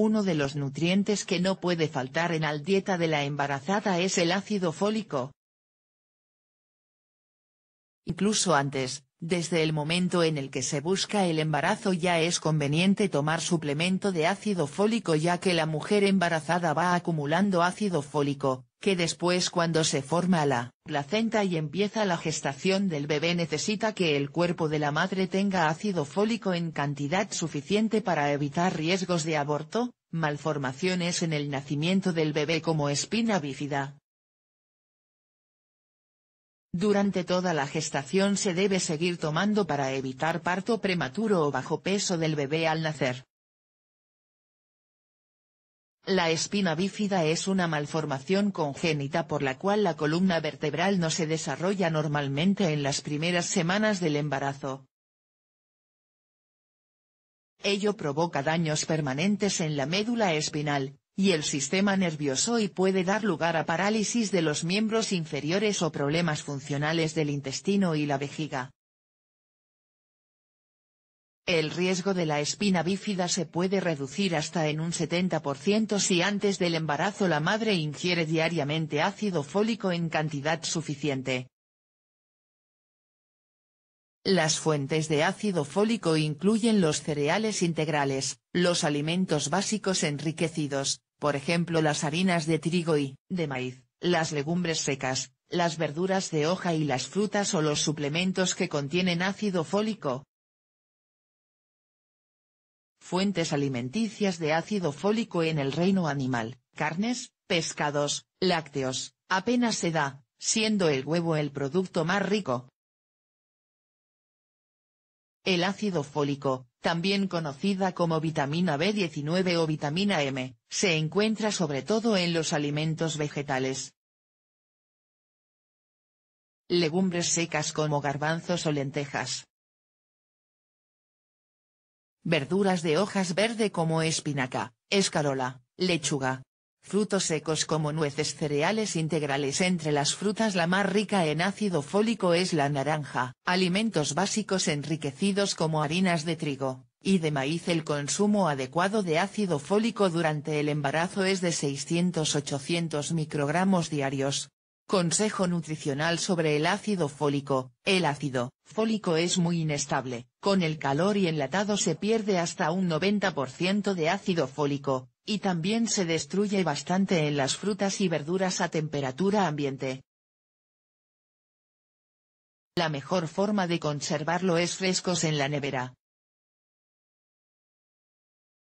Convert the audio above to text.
Uno de los nutrientes que no puede faltar en la dieta de la embarazada es el ácido fólico. Incluso antes, desde el momento en el que se busca el embarazo ya es conveniente tomar suplemento de ácido fólico ya que la mujer embarazada va acumulando ácido fólico, que después cuando se forma la placenta y empieza la gestación del bebé necesita que el cuerpo de la madre tenga ácido fólico en cantidad suficiente para evitar riesgos de aborto, malformaciones en el nacimiento del bebé como espina bífida, durante toda la gestación se debe seguir tomando para evitar parto prematuro o bajo peso del bebé al nacer. La espina bífida es una malformación congénita por la cual la columna vertebral no se desarrolla normalmente en las primeras semanas del embarazo. Ello provoca daños permanentes en la médula espinal, y el sistema nervioso y puede dar lugar a parálisis de los miembros inferiores o problemas funcionales del intestino y la vejiga. El riesgo de la espina bífida se puede reducir hasta en un 70% si antes del embarazo la madre ingiere diariamente ácido fólico en cantidad suficiente. Las fuentes de ácido fólico incluyen los cereales integrales, los alimentos básicos enriquecidos, por ejemplo las harinas de trigo y, de maíz, las legumbres secas, las verduras de hoja y las frutas o los suplementos que contienen ácido fólico. Fuentes alimenticias de ácido fólico en el reino animal, carnes, pescados, lácteos, apenas se da, siendo el huevo el producto más rico. El ácido fólico, también conocida como vitamina B19 o vitamina M, se encuentra sobre todo en los alimentos vegetales. Legumbres secas como garbanzos o lentejas. Verduras de hojas verde como espinaca, escarola, lechuga, frutos secos como nueces cereales integrales entre las frutas la más rica en ácido fólico es la naranja, alimentos básicos enriquecidos como harinas de trigo, y de maíz el consumo adecuado de ácido fólico durante el embarazo es de 600-800 microgramos diarios. Consejo nutricional sobre el ácido fólico. El ácido fólico es muy inestable, con el calor y enlatado se pierde hasta un 90% de ácido fólico, y también se destruye bastante en las frutas y verduras a temperatura ambiente. La mejor forma de conservarlo es frescos en la nevera.